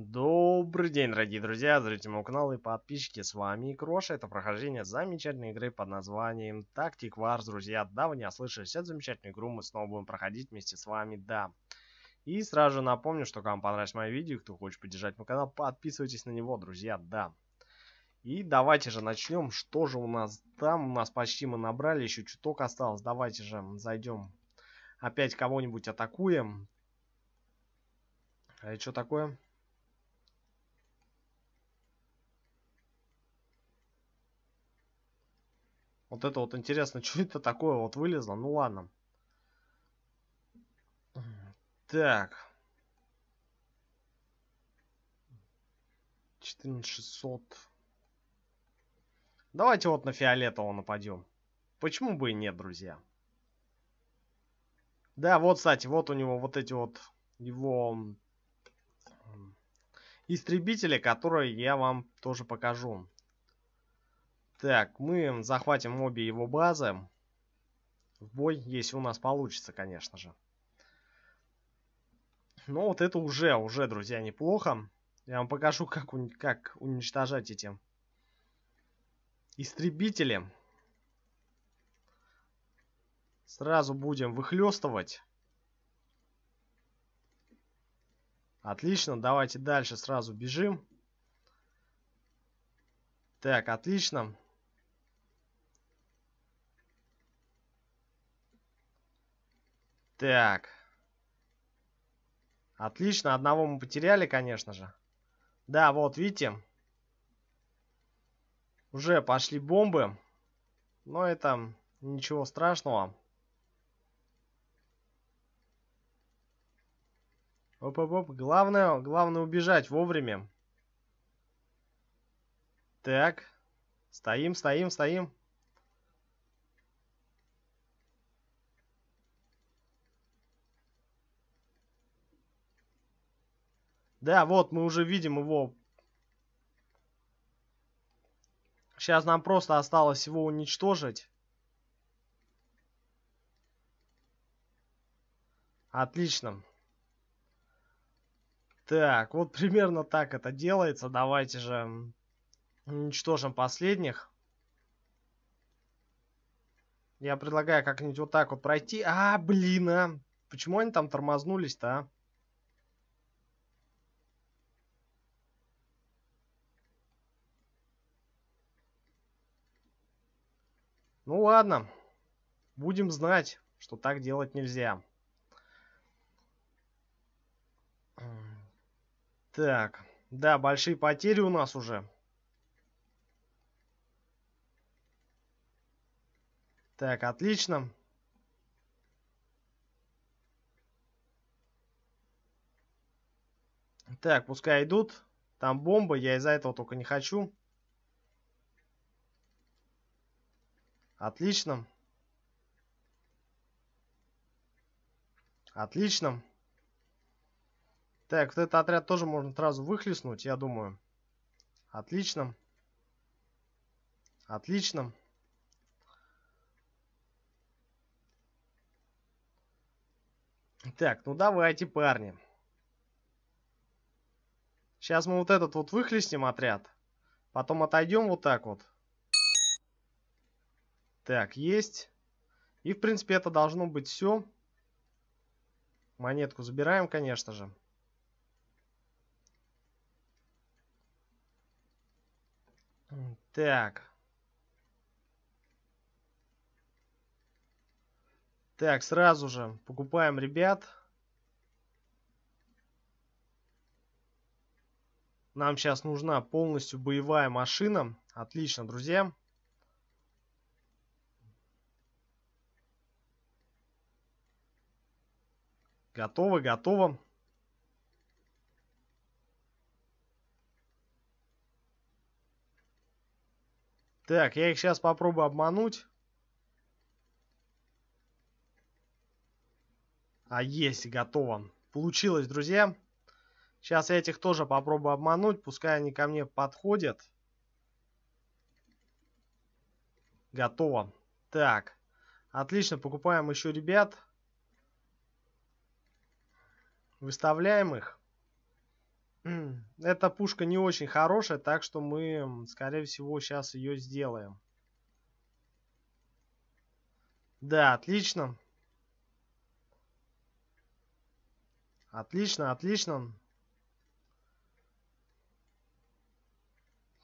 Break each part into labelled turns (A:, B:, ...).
A: Добрый день, дорогие друзья, зрители моего канала и подписчики, с вами Кроша, это прохождение замечательной игры под названием Tactic Wars, друзья, да, вы не ослышались, это замечательную игру мы снова будем проходить вместе с вами, да. И сразу же напомню, что кому понравилось мое видео, кто хочет поддержать мой канал, подписывайтесь на него, друзья, да. И давайте же начнем, что же у нас там, у нас почти мы набрали, еще чуток осталось, давайте же зайдем, опять кого-нибудь атакуем. А что такое? Вот это вот интересно, что это такое вот вылезло? Ну ладно. Так. 14600. Давайте вот на фиолетового нападем. Почему бы и нет, друзья? Да, вот, кстати, вот у него вот эти вот его истребители, которые я вам тоже покажу. Так, мы захватим обе его базы. В бой, если у нас получится, конечно же. Ну вот это уже, уже, друзья, неплохо. Я вам покажу, как, уни как уничтожать эти истребители. Сразу будем выхлестывать. Отлично, давайте дальше сразу бежим. Так, отлично. Так. Отлично, одного мы потеряли, конечно же. Да, вот, видите. Уже пошли бомбы. Но это ничего страшного. Оп-оп-оп, главное, главное убежать вовремя. Так, стоим, стоим, стоим. Да, вот, мы уже видим его. Сейчас нам просто осталось его уничтожить. Отлично. Так, вот примерно так это делается. Давайте же уничтожим последних. Я предлагаю как-нибудь вот так вот пройти. А, блин, а. Почему они там тормознулись-то, а? Ну ладно, будем знать, что так делать нельзя. Так, да, большие потери у нас уже. Так, отлично. Так, пускай идут. Там бомба, я из-за этого только не хочу. Отлично. Отлично. Так, вот этот отряд тоже можно сразу выхлестнуть, я думаю. Отлично. Отлично. Так, ну давайте, парни. Сейчас мы вот этот вот выхлестнем отряд. Потом отойдем вот так вот. Так, есть. И, в принципе, это должно быть все. Монетку забираем, конечно же. Так. Так, сразу же покупаем ребят. Нам сейчас нужна полностью боевая машина. Отлично, друзья. Готово, готово. Так, я их сейчас попробую обмануть. А, есть, готово. Получилось, друзья. Сейчас я этих тоже попробую обмануть. Пускай они ко мне подходят. Готово. Так. Отлично, покупаем еще ребят. Выставляем их. Эта пушка не очень хорошая, так что мы, скорее всего, сейчас ее сделаем. Да, отлично. Отлично, отлично.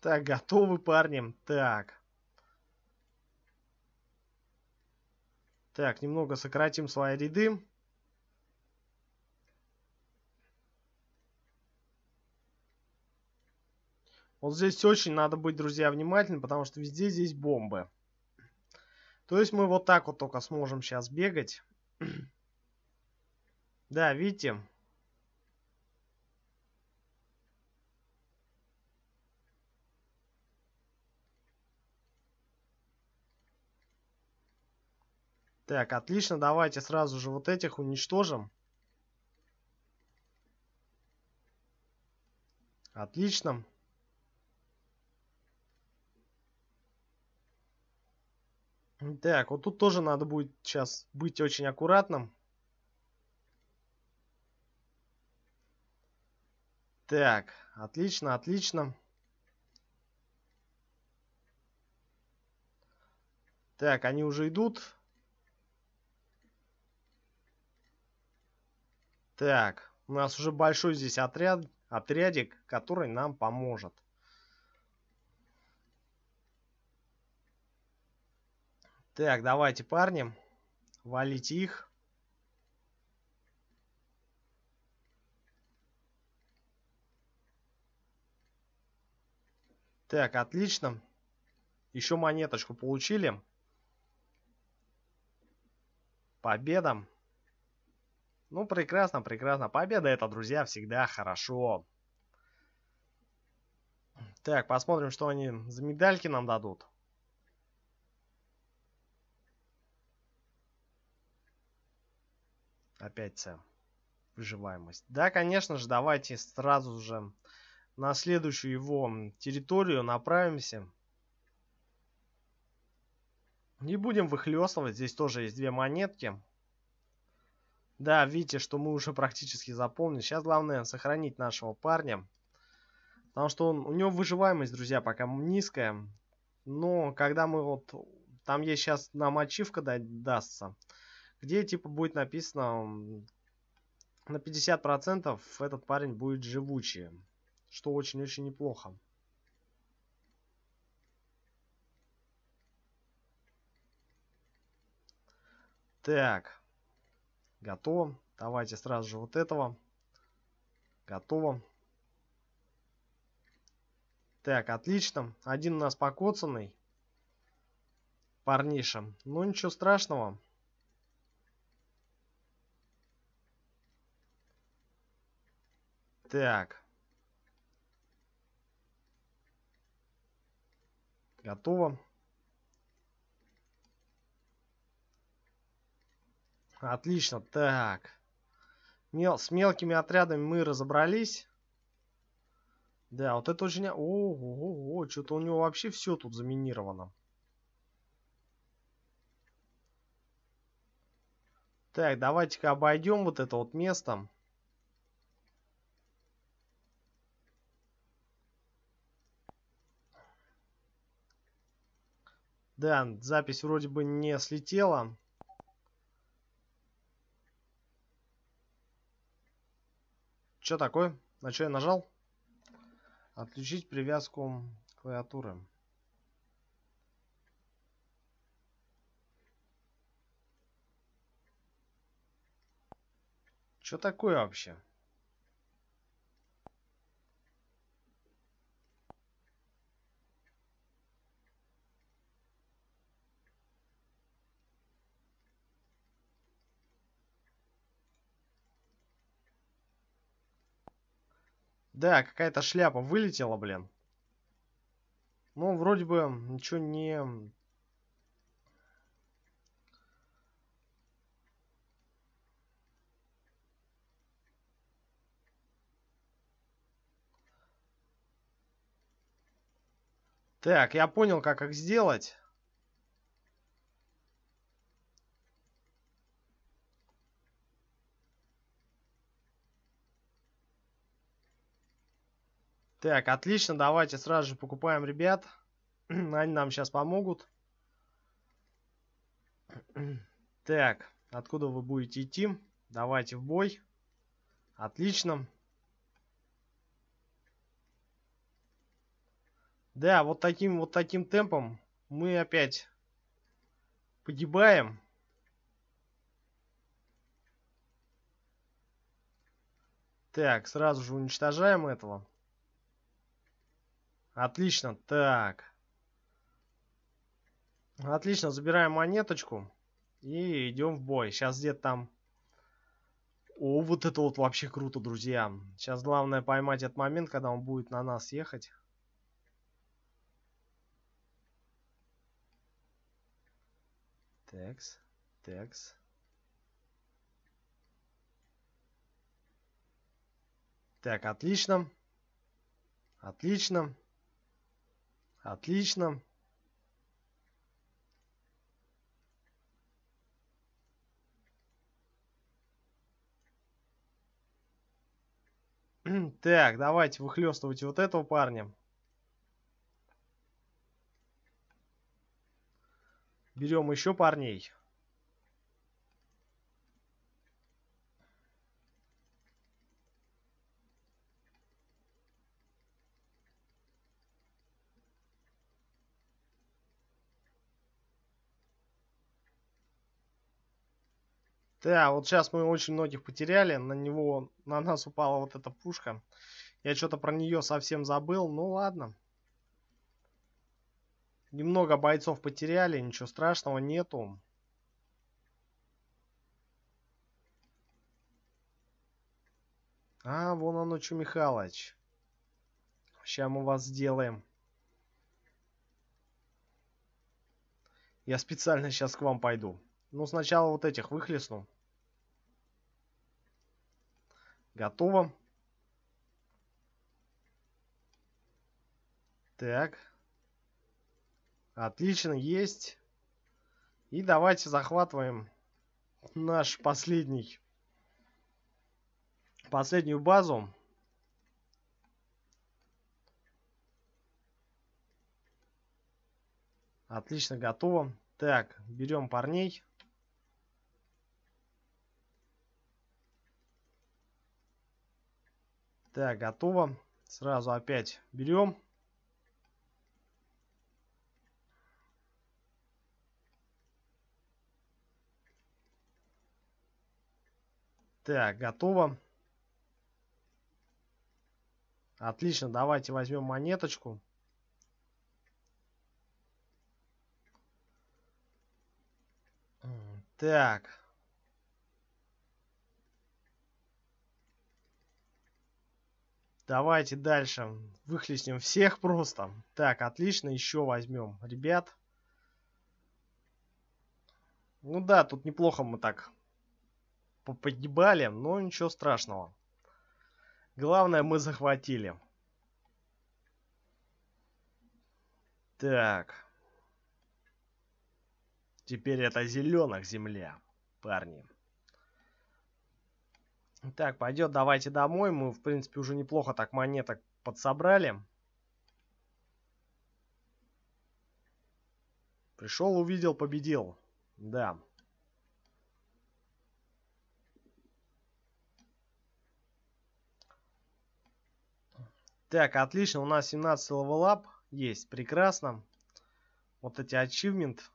A: Так, готовы, парни. Так. Так, немного сократим свои ряды. Вот здесь очень надо быть, друзья, внимательным, потому что везде здесь бомбы. То есть мы вот так вот только сможем сейчас бегать. да, видите? Так, отлично, давайте сразу же вот этих уничтожим. Отлично. Отлично. Так, вот тут тоже надо будет сейчас быть очень аккуратным. Так, отлично, отлично. Так, они уже идут. Так, у нас уже большой здесь отряд, отрядик, который нам поможет. Так, давайте, парни. Валить их. Так, отлично. Еще монеточку получили. Победа. Ну, прекрасно, прекрасно. Победа это, друзья, всегда хорошо. Так, посмотрим, что они за медальки нам дадут. опять С. Выживаемость. Да, конечно же, давайте сразу же на следующую его территорию направимся. Не будем выхлестывать. Здесь тоже есть две монетки. Да, видите, что мы уже практически запомнили. Сейчас главное сохранить нашего парня. Потому что он, у него выживаемость, друзья, пока низкая. Но когда мы вот... Там ей сейчас нам ачивка дастся где типа будет написано на 50% этот парень будет живучее, что очень-очень неплохо. Так, готово. Давайте сразу же вот этого. Готово. Так, отлично. Один у нас покоцанный. парнишам. Ну, ничего страшного. Так. Готово. Отлично. Так. Мел с мелкими отрядами мы разобрались. Да, вот это очень... Ого, что-то у него вообще все тут заминировано. Так, давайте-ка обойдем вот это вот место. Да, запись вроде бы не слетела. Что такое? На что я нажал? Отключить привязку клавиатуры. Что такое вообще? Да, какая-то шляпа вылетела, блин. Ну, вроде бы ничего не... Так, я понял, как их сделать. Так, отлично, давайте сразу же покупаем ребят. Они нам сейчас помогут. Так, откуда вы будете идти? Давайте в бой. Отлично. Да, вот таким вот таким темпом мы опять погибаем. Так, сразу же уничтожаем этого. Отлично, так. Отлично, забираем монеточку. И идем в бой. Сейчас где-то там... О, вот это вот вообще круто, друзья. Сейчас главное поймать этот момент, когда он будет на нас ехать. Текс, текс. Так, отлично. Отлично. Отлично. Так, давайте выхлестывайте вот этого парня. Берем еще парней. Да, вот сейчас мы очень многих потеряли. На него, на нас упала вот эта пушка. Я что-то про нее совсем забыл. Ну ладно. Немного бойцов потеряли, ничего страшного нету. А, вон оно, что, Михалыч. Сейчас мы вас сделаем. Я специально сейчас к вам пойду. Ну, сначала вот этих выхлестну. Готово. Так. Отлично, есть. И давайте захватываем наш последний. Последнюю базу. Отлично, готово. Так, берем парней. Так, готово. Сразу опять берем. Так, готово. Отлично, давайте возьмем монеточку. Так, Давайте дальше. Выхлестнем всех просто. Так, отлично, еще возьмем ребят. Ну да, тут неплохо мы так погибали, но ничего страшного. Главное, мы захватили. Так. Теперь это зеленых земля, парни. Так, пойдет, давайте домой. Мы, в принципе, уже неплохо так монеток подсобрали. Пришел, увидел, победил. Да. Так, отлично, у нас 17 левелап есть, прекрасно. Вот эти ачивмент.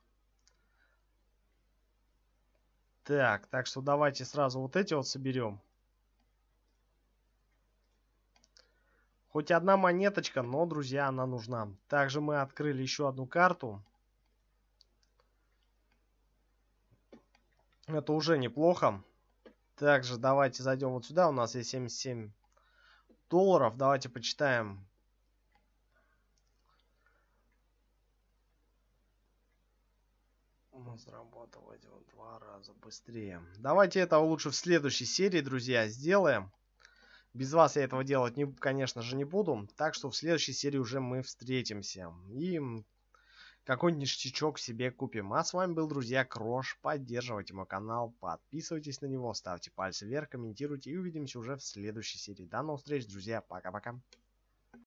A: Так, так что давайте сразу вот эти вот соберем. Хоть одна монеточка, но, друзья, она нужна. Также мы открыли еще одну карту. Это уже неплохо. Также давайте зайдем вот сюда. У нас есть 77 долларов. Давайте почитаем. Мы сработал эти два раза быстрее. Давайте это лучше в следующей серии, друзья, сделаем. Без вас я этого делать, не, конечно же, не буду. Так что в следующей серии уже мы встретимся. И какой-нибудь ништячок себе купим. А с вами был, друзья, Крош. Поддерживайте мой канал, подписывайтесь на него, ставьте пальцы вверх, комментируйте. И увидимся уже в следующей серии. До новых встреч, друзья. Пока-пока.